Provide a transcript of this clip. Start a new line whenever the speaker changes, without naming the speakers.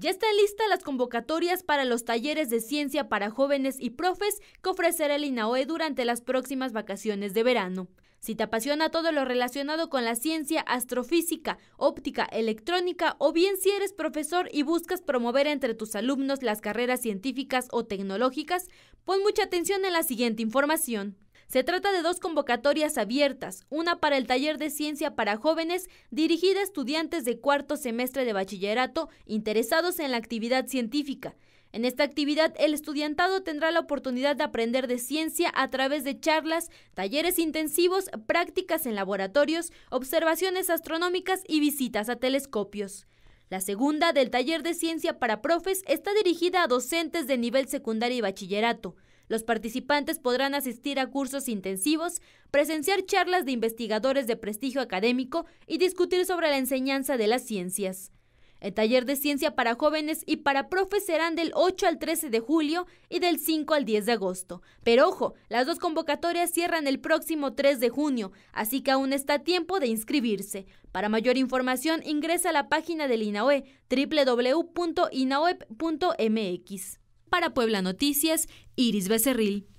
Ya están listas las convocatorias para los talleres de ciencia para jóvenes y profes que ofrecerá el INAOE durante las próximas vacaciones de verano. Si te apasiona todo lo relacionado con la ciencia, astrofísica, óptica, electrónica o bien si eres profesor y buscas promover entre tus alumnos las carreras científicas o tecnológicas, pon mucha atención en la siguiente información. Se trata de dos convocatorias abiertas, una para el taller de ciencia para jóvenes dirigida a estudiantes de cuarto semestre de bachillerato interesados en la actividad científica. En esta actividad, el estudiantado tendrá la oportunidad de aprender de ciencia a través de charlas, talleres intensivos, prácticas en laboratorios, observaciones astronómicas y visitas a telescopios. La segunda, del taller de ciencia para profes, está dirigida a docentes de nivel secundario y bachillerato. Los participantes podrán asistir a cursos intensivos, presenciar charlas de investigadores de prestigio académico y discutir sobre la enseñanza de las ciencias. El taller de ciencia para jóvenes y para profes serán del 8 al 13 de julio y del 5 al 10 de agosto. Pero ojo, las dos convocatorias cierran el próximo 3 de junio, así que aún está tiempo de inscribirse. Para mayor información ingresa a la página del INAOE www.inaoe.mx. Para Puebla Noticias, Iris Becerril.